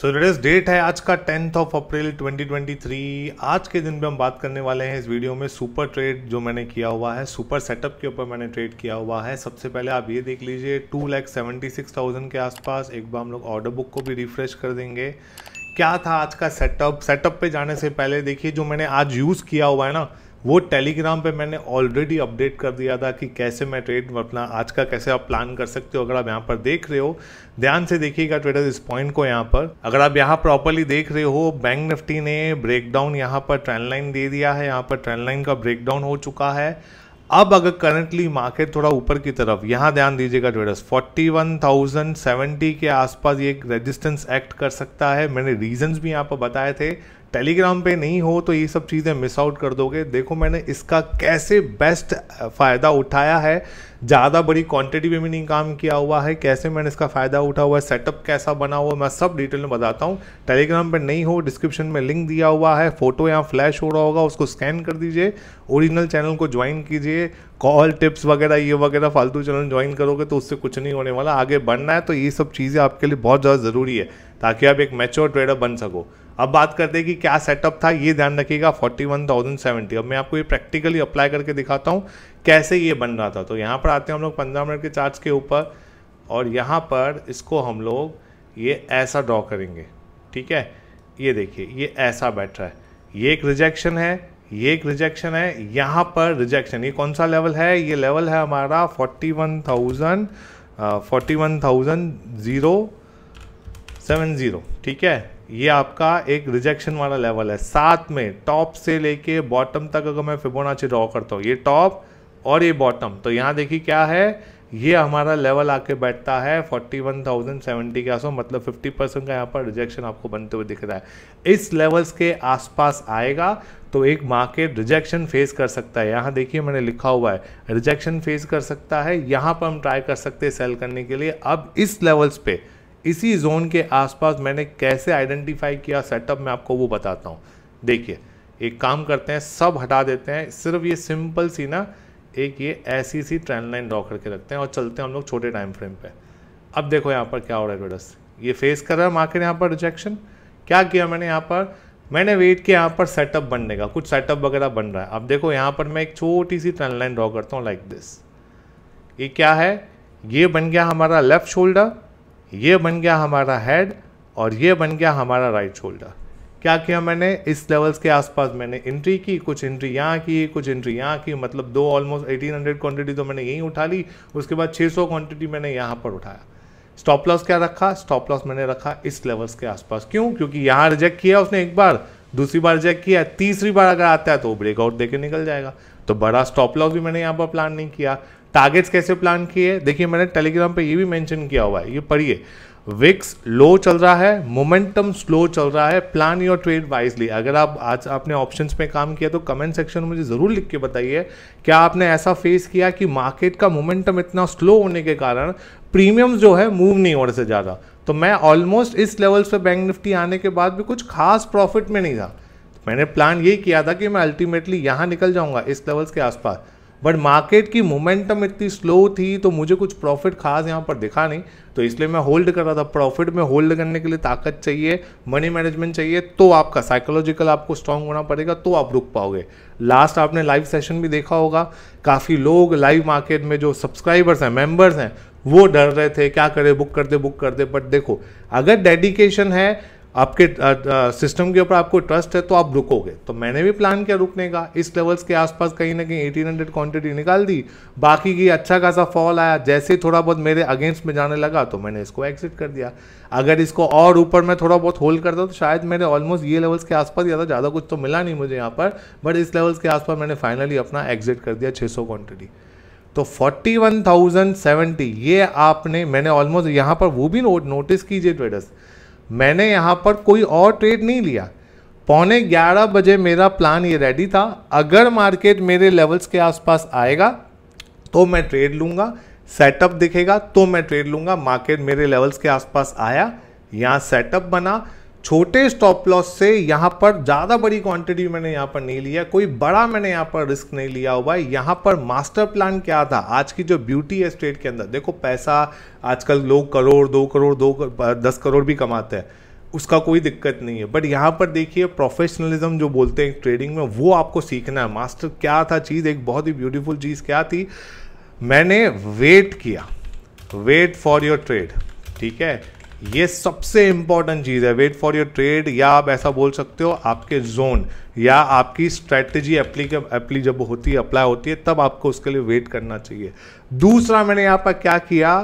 so today's date है आज का टेंथ ऑफ अप्रैल 2023 आज के दिन भी हम बात करने वाले हैं इस वीडियो में सुपर ट्रेड जो मैंने किया हुआ है सुपर सेटअप के ऊपर मैंने ट्रेड किया हुआ है सबसे पहले आप ये देख लीजिए two lakh seventy six thousand के आसपास एक बार हम लोग ऑर्डर बुक को भी रिफ्रेश कर देंगे क्या था आज का सेटअप सेटअप पे जाने से पहले देखिए जो मैंने आज यूज़ किया हुआ है ना वो टेलीग्राम पे मैंने ऑलरेडी अपडेट कर दिया था कि कैसे मैं ट्रेड अपना आज का कैसे आप प्लान कर सकते हो अगर आप यहाँ पर देख रहे हो ध्यान से देखिएगा ट्रेडर इस पॉइंट को यहाँ पर अगर आप यहाँ प्रॉपरली देख रहे हो बैंक निफ्टी ने ब्रेकडाउन यहाँ पर ट्रेंड लाइन दे दिया है यहाँ पर ट्रेंड लाइन का ब्रेकडाउन हो चुका है अब अगर करंटली मार्केट थोड़ा ऊपर की तरफ यहाँ ध्यान दीजिएगा ट्रेडर्स 41,070 के आसपास ये एक रेजिस्टेंस एक्ट कर सकता है मैंने रीजंस भी यहाँ पर बताए थे टेलीग्राम पे नहीं हो तो ये सब चीज़ें मिस आउट कर दोगे देखो मैंने इसका कैसे बेस्ट फ़ायदा उठाया है ज़्यादा बड़ी क्वांटिटी में मैंने काम किया हुआ है कैसे मैंने इसका फ़ायदा उठा हुआ है सेटअप कैसा बना हुआ है मैं सब डिटेल में बताता हूँ टेलीग्राम पर नहीं हो डिस्क्रिप्शन में लिंक दिया हुआ है फ़ोटो यहाँ फ्लैश हो रहा होगा उसको स्कैन कर दीजिए ओरिजिनल चैनल को ज्वाइन कीजिए कॉल टिप्स वगैरह ये वगैरह फालतू चैनल ज्वाइन करोगे तो उससे कुछ नहीं होने वाला आगे बढ़ना है तो ये सब चीज़ें आपके लिए बहुत ज़्यादा ज़रूरी है ताकि आप एक मेच्योर ट्रेडर बन सको अब बात करते हैं कि क्या सेटअप था ये ध्यान रखिएगा फोर्टी वन थाउजेंड सेवेंटी अब मैं आपको ये प्रैक्टिकली अप्लाई करके दिखाता हूँ कैसे ये बन रहा था तो यहाँ पर आते हैं हम लोग पंद्रह मिनट के चार्ज के ऊपर और यहाँ पर इसको हम लोग ये ऐसा ड्रॉ करेंगे ठीक है ये देखिए ये ऐसा बैठ रहा है ये एक रिजेक्शन है ये एक रिजेक्शन है यहाँ पर रिजेक्शन ये कौन सा लेवल है ये लेवल है हमारा forty one thousand forty one thousand zero seven zero ठीक है ये आपका एक रिजेक्शन वाला लेवल है साथ में टॉप से लेके बॉटम तक अगर मैं फिबोनाची ड्रॉ करता हूँ ये टॉप और ये बॉटम तो यहाँ देखिए क्या है ये हमारा लेवल आके बैठता है 41,070 के आसपास मतलब 50 परसेंट का यहाँ पर रिजेक्शन आपको बनते हुए दिख रहा है इस लेवल्स के आसपास आएगा तो एक मार्केट रिजेक्शन फेस कर सकता है यहाँ देखिए मैंने लिखा हुआ है रिजेक्शन फेस कर सकता है यहाँ पर हम ट्राई कर सकते हैं सेल करने के लिए अब इस लेवल्स पे इसी जोन के आसपास मैंने कैसे आइडेंटिफाई किया सेटअप मैं आपको वो बताता हूँ देखिए एक काम करते हैं सब हटा देते हैं सिर्फ ये सिंपल सी ना एक ये ऐसी सी ट्रेन लाइन ड्रॉ करके रखते हैं और चलते हैं हम लोग छोटे टाइम फ्रेम पे अब देखो यहाँ पर क्या हो रहा है वेडस ये फेस कर रहा है मार्केट यहाँ पर रिजेक्शन क्या किया मैंने यहाँ पर मैंने वेट किया यहाँ पर सेटअप बनने का कुछ सेटअप वगैरह बन रहा है अब देखो यहाँ पर मैं एक छोटी सी ट्रेन लाइन ड्रॉ करता हूँ लाइक दिस ये क्या है ये बन गया हमारा लेफ्ट शोल्डर ये बन गया हमारा हेड और ये बन गया हमारा राइट शोल्डर क्या किया मैंने इस लेवल्स के आसपास मैंने एंट्री की कुछ एंट्री यहाँ की कुछ एंट्री यहाँ की मतलब दो ऑलमोस्ट 1800 क्वान्टिटी तो मैंने यहीं उठा ली उसके बाद 600 क्वान्टिटी मैंने यहाँ पर उठाया स्टॉप लॉस क्या रखा स्टॉप लॉस मैंने रखा इस लेवल्स के आसपास क्यों क्योंकि यहाँ रिजेक्ट किया उसने एक बार दूसरी बार रिजेक्ट किया तीसरी बार अगर आता है तो ब्रेकआउट देकर निकल जाएगा तो बड़ा स्टॉप लॉस भी मैंने यहाँ पर प्लान नहीं किया टारगेट्स कैसे प्लान किए देखिए मैंने टेलीग्राम पे ये भी मेंशन किया हुआ है ये पढ़िए विक्स लो चल रहा है मोमेंटम स्लो चल रहा है प्लान योर ट्रेड वाइजली अगर आप आज आपने ऑप्शंस में काम किया तो कमेंट सेक्शन में मुझे ज़रूर लिख के बताइए क्या आपने ऐसा फेस किया कि मार्केट का मोमेंटम इतना स्लो होने के कारण प्रीमियम जो है मूव नहीं हो रहे ज़्यादा तो मैं ऑलमोस्ट इस लेवल्स पर बैंक निफ्टी आने के बाद भी कुछ खास प्रॉफिट में नहीं था मैंने प्लान ये किया था कि मैं अल्टीमेटली यहाँ निकल जाऊँगा इस लेवल्स के आसपास बट मार्केट की मोमेंटम इतनी स्लो थी तो मुझे कुछ प्रॉफिट खास यहाँ पर दिखा नहीं तो इसलिए मैं होल्ड कर रहा था प्रॉफिट में होल्ड करने के लिए ताकत चाहिए मनी मैनेजमेंट चाहिए तो आपका साइकोलॉजिकल आपको स्ट्रांग होना पड़ेगा तो आप रुक पाओगे लास्ट आपने लाइव सेशन भी देखा होगा काफ़ी लोग लाइव मार्केट में जो सब्सक्राइबर्स हैं मेम्बर्स हैं वो डर रहे थे क्या करे बुक कर दे बुक कर दे बट देखो अगर डेडिकेशन है आपके सिस्टम के ऊपर आपको ट्रस्ट है तो आप रुकोगे तो मैंने भी प्लान किया रुकने का इस लेवल्स के आसपास कहीं ना कहीं एटीन हंड्रेड क्वान्टिटी निकाल दी बाकी की अच्छा खासा फॉल आया जैसे ही थोड़ा बहुत मेरे अगेंस्ट में जाने लगा तो मैंने इसको एग्जिट कर दिया अगर इसको और ऊपर मैं थोड़ा बहुत होल्ड करता तो शायद मेरे ऑलमोस्ट ये लेवल्स के आसपास या था ज़्यादा कुछ तो मिला नहीं मुझे यहाँ पर बट इस लेवल्स के आसपास मैंने फाइनली अपना एग्जिट कर दिया सौ क्वान्टिटी तो 41,070 ये आपने मैंने ऑलमोस्ट यहाँ पर वो भी नोटिस कीजिए ट्रेडर्स मैंने यहाँ पर कोई और ट्रेड नहीं लिया पौने ग्यारह बजे मेरा प्लान ये रेडी था अगर मार्केट मेरे लेवल्स के आसपास आएगा तो मैं ट्रेड लूँगा सेटअप दिखेगा तो मैं ट्रेड लूँगा मार्केट मेरे लेवल्स के आसपास आया यहाँ सेटअप बना छोटे स्टॉप लॉस से यहाँ पर ज़्यादा बड़ी क्वांटिटी मैंने यहाँ पर नहीं लिया कोई बड़ा मैंने यहाँ पर रिस्क नहीं लिया हुआ है यहाँ पर मास्टर प्लान क्या था आज की जो ब्यूटी है स्टेट के अंदर देखो पैसा आजकल लोग करोड़ दो करोड़ दो करोड़ दस करोड़ भी कमाते हैं उसका कोई दिक्कत नहीं है बट यहाँ पर देखिए प्रोफेशनलिज्म जो बोलते हैं ट्रेडिंग में वो आपको सीखना है मास्टर क्या था चीज़ एक बहुत ही ब्यूटीफुल चीज़ क्या थी मैंने वेट किया वेट फॉर योर ट्रेड ठीक है ये सबसे इंपॉर्टेंट चीज़ है वेट फॉर योर ट्रेड या आप ऐसा बोल सकते हो आपके जोन या आपकी स्ट्रैटेजी एप्ली जब होती है अप्लाई होती है तब आपको उसके लिए वेट करना चाहिए दूसरा मैंने यहाँ पर क्या किया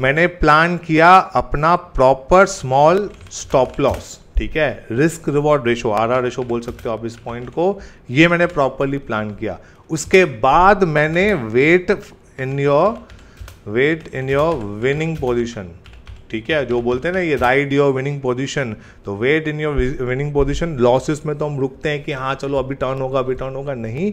मैंने प्लान किया अपना प्रॉपर स्मॉल स्टॉप लॉस ठीक है risk reward ratio R R ratio बोल सकते हो आप इस पॉइंट को ये मैंने प्रॉपरली प्लान किया उसके बाद मैंने wait in your wait in your winning position ठीक है जो बोलते हैं ना ये राइड योर विनिंग पोजिशन तो wait in your winning position losses में तो हम रुकते हैं कि हाँ चलो अभी टर्न होगा अभी टर्न होगा नहीं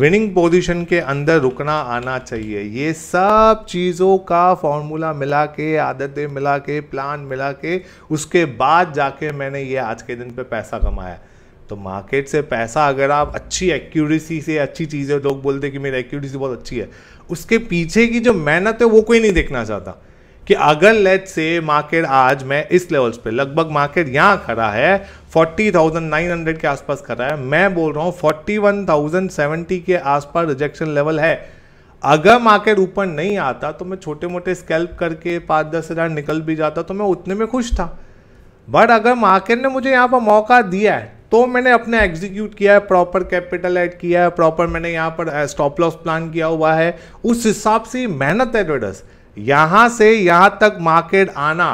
विनिंग पोजिशन के अंदर रुकना आना चाहिए ये सब चीज़ों का फॉर्मूला मिला के आदतें मिला के प्लान मिला के उसके बाद जाके मैंने ये आज के दिन पे पैसा कमाया तो मार्केट से पैसा अगर आप अच्छी एक्यूरेसी से अच्छी चीज़ें लोग बोलते हैं कि मेरी एक्यूरेसी बहुत अच्छी है उसके पीछे की जो मेहनत है वो कोई नहीं देखना चाहता कि अगर लेट से मार्केट आज मैं इस लेवल्स पे लगभग मार्केट यहाँ खड़ा है 40,900 के आसपास खड़ा है मैं बोल रहा हूँ 41,070 के आसपास रिजेक्शन लेवल है अगर मार्केट ऊपर नहीं आता तो मैं छोटे मोटे स्कैल्प करके पाँच दस हज़ार निकल भी जाता तो मैं उतने में खुश था बट अगर मार्केट ने मुझे यहाँ पर मौका दिया है तो मैंने अपने एग्जीक्यूट किया है प्रॉपर कैपिटल ऐड किया है प्रॉपर मैंने यहाँ पर स्टॉप लॉस प्लान किया हुआ है उस हिसाब से मेहनत है ट्रेडर्स यहां से यहां तक मार्केट आना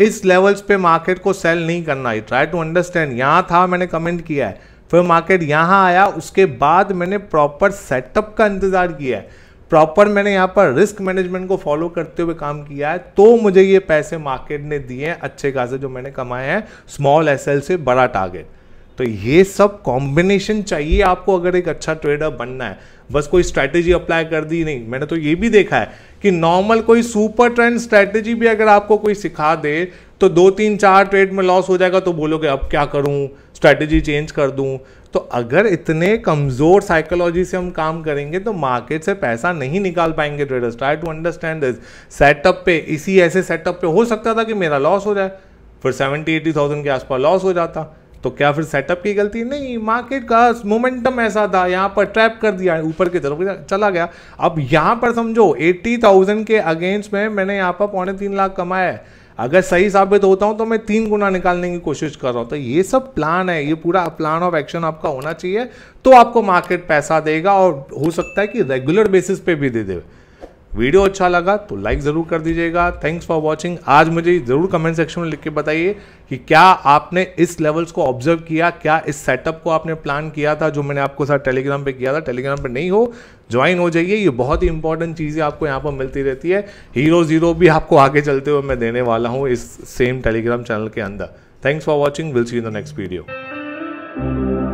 इस लेवल्स पे मार्केट को सेल नहीं करना ट्राई टू अंडरस्टैंड यहाँ था मैंने कमेंट किया है फिर मार्केट यहाँ आया उसके बाद मैंने प्रॉपर सेटअप का इंतज़ार किया है प्रॉपर मैंने यहाँ पर रिस्क मैनेजमेंट को फॉलो करते हुए काम किया है तो मुझे ये पैसे मार्केट ने दिए हैं अच्छे खासे जो मैंने कमाए हैं स्मॉल एसएल से बड़ा टारगेट तो ये सब कॉम्बिनेशन चाहिए आपको अगर एक अच्छा ट्रेडर बनना है बस कोई स्ट्रैटेजी अप्लाई कर दी नहीं मैंने तो ये भी देखा है कि नॉर्मल कोई सुपर ट्रेंड स्ट्रैटेजी भी अगर आपको कोई सिखा दे तो दो तीन चार ट्रेड में लॉस हो जाएगा तो बोलोगे अब क्या करूं स्ट्रैटेजी चेंज कर दूं तो अगर इतने कमज़ोर साइकोलॉजी से हम काम करेंगे तो मार्केट से पैसा नहीं निकाल पाएंगे traders try to understand this setup पे इसी ऐसे सेटअप पे हो सकता था कि मेरा लॉस हो जाए फिर सेवेंटी एटी थाउजेंड के आसपास लॉस हो जाता तो क्या फिर सेटअप की गलती नहीं मार्केट का मोमेंटम ऐसा था यहाँ पर ट्रैप कर दिया ऊपर की तरफ चला गया अब यहाँ पर समझो एट्टी थाउजेंड के अगेंस्ट में मैंने यहाँ पर पौने तीन लाख कमाया है अगर सही साबित होता हूँ तो मैं तीन गुना निकालने की कोशिश कर रहा हूँ तो ये सब प्लान है ये पूरा प्लान ऑफ एक्शन आपका होना चाहिए तो आपको मार्केट पैसा देगा और हो सकता है कि रेगुलर बेसिस पे भी दे दे वीडियो अच्छा लगा तो लाइक ज़रूर कर दीजिएगा थैंक्स फॉर वॉचिंग आज मुझे ज़रूर कमेंट सेक्शन में लिख के बताइए कि क्या आपने इस लेवल्स को ऑब्जर्व किया क्या इस सेटअप को आपने प्लान किया था जो मैंने आपको साथ टेलीग्राम पे किया था टेलीग्राम पे नहीं हो ज्वाइन हो जाइए ये बहुत ही इंपॉर्टेंट चीज़ें आपको यहाँ पर मिलती रहती है हीरो ज़ीरो भी आपको आगे चलते हुए मैं देने वाला हूँ इस सेम टेलीग्राम चैनल के अंदर thanks for watching will see in the next video